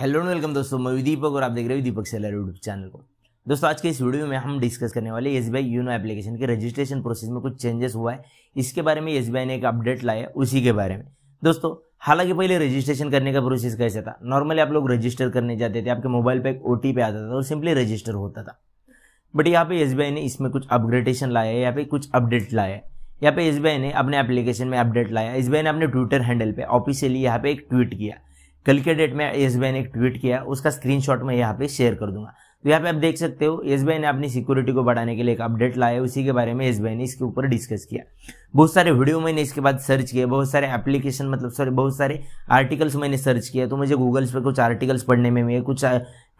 hello and welcome दोस्तों मैं दीपक और आप देख रहे हो दीपक सेलर यूट्यूब चैनल को दोस्तों आज के इस वीडियो में हम डिस्कस करने वाले एस बी यूनो एप्लीकेशन के रजिस्ट्रेशन प्रोसेस में कुछ चेंजेस हुआ है इसके बारे में एस ने एक अपडेट लाया उसी के बारे में दोस्तों हालांकि पहले रजिस्ट्रेशन करने का प्रोसेस कैसा था नॉर्मली आप लोग रजिस्टर करने जाते थे आपके मोबाइल पर एक ओ आता था और सिंपली रजिस्टर होता था बट यहाँ पे एस ने इसमें कुछ अपग्रेडेशन लाया है यहाँ पे कुछ अपडेट लाया है यहाँ पे एस ने अपने एप्लीकेशन में अपडेट लाया एस ने अपने ट्विटर हैंडल पर ऑफिशियली यहाँ पे एक ट्वीट किया कल के डेट में एस बी ने एक ट्वीट किया उसका स्क्रीनशॉट मैं यहाँ पे शेयर कर दूंगा तो यहाँ पे आप देख सकते हो एस ने अपनी सिक्योरिटी को बढ़ाने के लिए एक अपडेट लाया उसी के बारे में एस ने इसके ऊपर डिस्कस किया बहुत सारे वीडियो मैंने इसके बाद सर्च किए बहुत सारे एप्लीकेशन मतलब सॉरी बहुत सारे आर्टिकल्स मैंने सर्च किया तो मुझे गूगल्स पर कुछ आर्टिकल्स पढ़ने में मिले कुछ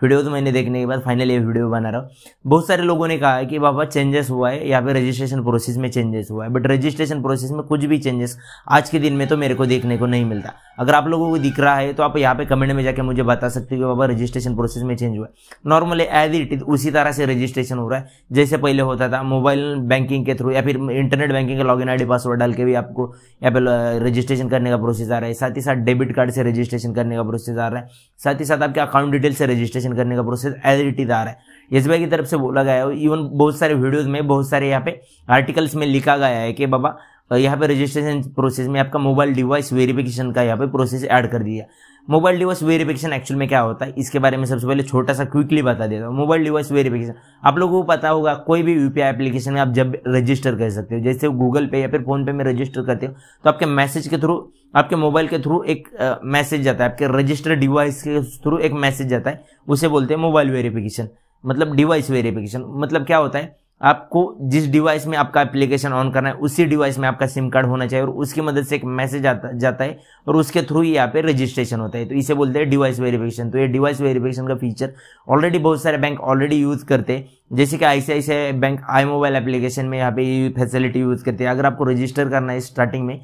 वीडियो तो मैंने देखने के बाद फाइनली ये वीडियो बना रहा हूँ बहुत सारे लोगों ने कहा है कि बाबा चेंजेस हुआ है यहाँ पे रजिस्ट्रेशन प्रोसेस में चेंजेस हुआ है बट रजिस्ट्रेशन प्रोसेस में कुछ भी चेंजेस आज के दिन में तो मेरे को देखने को नहीं मिलता अगर आप लोगों को दिख रहा है तो आप यहाँ पे कमेंट में जाकर मुझे बता सकते हो कि बाबा रजिस्ट्रेशन प्रोसेस में चेंज हुआ है नॉर्मली एज इट इज उसी तरह से रजिस्ट्रेशन हो रहा है जैसे पहले होता था मोबाइल बैंकिंग के थ्रू या फिर इंटरनेट बैंकिंग का लॉग इन पासवर्ड डाल के भी आपको यहाँ पे रजिस्ट्रेशन करने का प्रोसेस आ रहा है साथ ही साथ डेबिट कार्ड से रजिस्ट्रेशन करने का प्रोसेस आ रहा है साथ ही साथ आपके अकाउंट डिटेल से रजिस्ट्रेशन कैंसिलेशन करने का प्रोसेस एज इट इज आ रहा है एस की तरफ से बोला गया है इवन बहुत सारे वीडियोज में बहुत सारे यहाँ पे आर्टिकल्स में लिखा गया है कि बाबा यहाँ पे रजिस्ट्रेशन प्रोसेस में आपका मोबाइल डिवाइस वेरिफिकेशन का यहाँ पे प्रोसेस ऐड कर दिया मोबाइल डिवाइस वेरिफिकेशन एक्चुअल में क्या होता है इसके बारे में सबसे पहले छोटा सा क्विकली बता देता हूँ मोबाइल डिवाइस वेरिफिकेशन आप लोगों को पता होगा कोई भी यूपीआई एप्लीकेशन में आप जब रजिस्टर कर सकते हो जैसे गूगल पे या फिर पे में रजिस्टर करते हो तो आपके मैसेज के थ्रू आपके मोबाइल के थ्रू एक मैसेज जाता है आपके रजिस्टर डिवाइस के थ्रू एक मैसेज जाता है उसे बोलते हैं मोबाइल वेरिफिकेशन मतलब डिवाइस वेरिफिकेशन मतलब क्या होता है आपको जिस डिवाइस में आपका एप्लीकेशन ऑन करना है उसी डिवाइस में आपका सिम कार्ड होना चाहिए और उसकी मदद से एक मैसेज आता जाता है और उसके थ्रू ही यहाँ पे रजिस्ट्रेशन होता है तो इसे बोलते हैं डिवाइस वेरिफिकेशन तो ये डिवाइस वेरिफिकेशन का फीचर ऑलरेडी बहुत सारे बैंक ऑलरेडी यूज़ करते हैं जैसे कि I bank I mobile application में यहाँ पे ये फैसिलिटी यूज़ करते हैं अगर आपको रजिस्टर करना है स्टार्टिंग में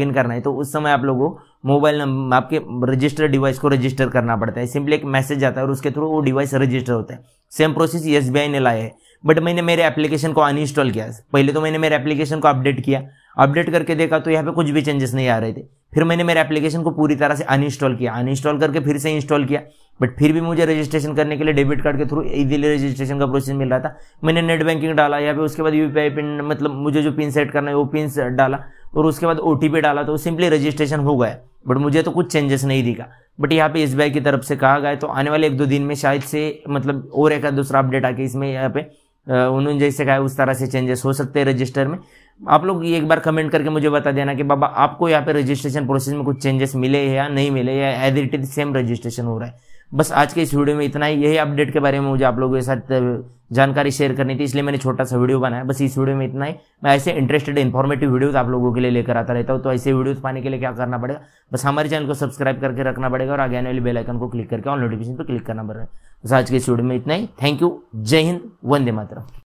इन करना है तो उस समय आप लोगों को मोबाइल नंबर आपके रजिस्टर डिवाइस को रजिस्टर करना पड़ता है सिंपली एक मैसेज आता है और उसके थ्रू वो डिवाइस रजिस्टर होता है सेम प्रोसेस एस ने लाया है बट मैंने मेरे एप्लीकेशन को अनइंस्टॉल किया पहले तो मैंने मेरे एप्लीकेशन को अपडेट किया अपडेट करके देखा तो यहाँ पे कुछ भी चेंजेस नहीं आ रहे थे फिर मैंने मेरे एप्लीकेशन को पूरी तरह से अनइंस्टॉल किया अनइंस्टॉल करके फिर से इंस्टॉल किया बट फिर भी मुझे रजिस्ट्रेशन करने के लिए डेबिट कार्ड के थ्रू इजीली रजिस्ट्रेशन का प्रोसेस मिल रहा था मैंने नेट बैंकिंग डाला या फिर उसके बाद यूपीआई पिन मतलब मुझे जो पिन सेट करना है वो पिन डाला और उसके बाद ओ डाला तो सिंपली रजिस्ट्रेशन हो गया बट मुझे तो कुछ चेंजेस नहीं दिखा बट यहाँ पे एस की तरफ से कहा गया तो आने वाले एक दो दिन में शायद से मतलब और एक दूसरा अपडेट आके इसमें यहाँ पे उन्होंने जैसे कहा उस तरह से चेंजेस हो सकते हैं रजिस्टर में आप लोग एक बार कमेंट करके मुझे बता देना कि बाबा आपको यहाँ पे रजिस्ट्रेशन प्रोसेस में कुछ चेंजेस मिले या नहीं मिले या as it is same registration हो रहा है बस आज के इस वीडियो में इतना ही यही अपडेट के बारे में मुझे आप लोगों के साथ जानकारी शेयर करनी थी इसलिए मैंने छोटा सा वीडियो बनाया बस इस वीडियो में इतना ही मैं ऐसे इंटरेस्टेड इन्फॉर्मेटिव वीडियो आप लोगों के लिए लेकर आता रहता हूँ तो ऐसे वीडियो पाने के लिए क्या करना पड़ेगा बस हमारे चैनल को सब्सक्राइब करके रखना पड़ेगा और आगे आने वाली बेलाइकन को क्लिक करके ऑल नोटिफिकेशन पर क्लिक करना पड़ेगा बस आज के इस वीडियो में इतना ही थैंक यू जय हिंद वंदे मातरम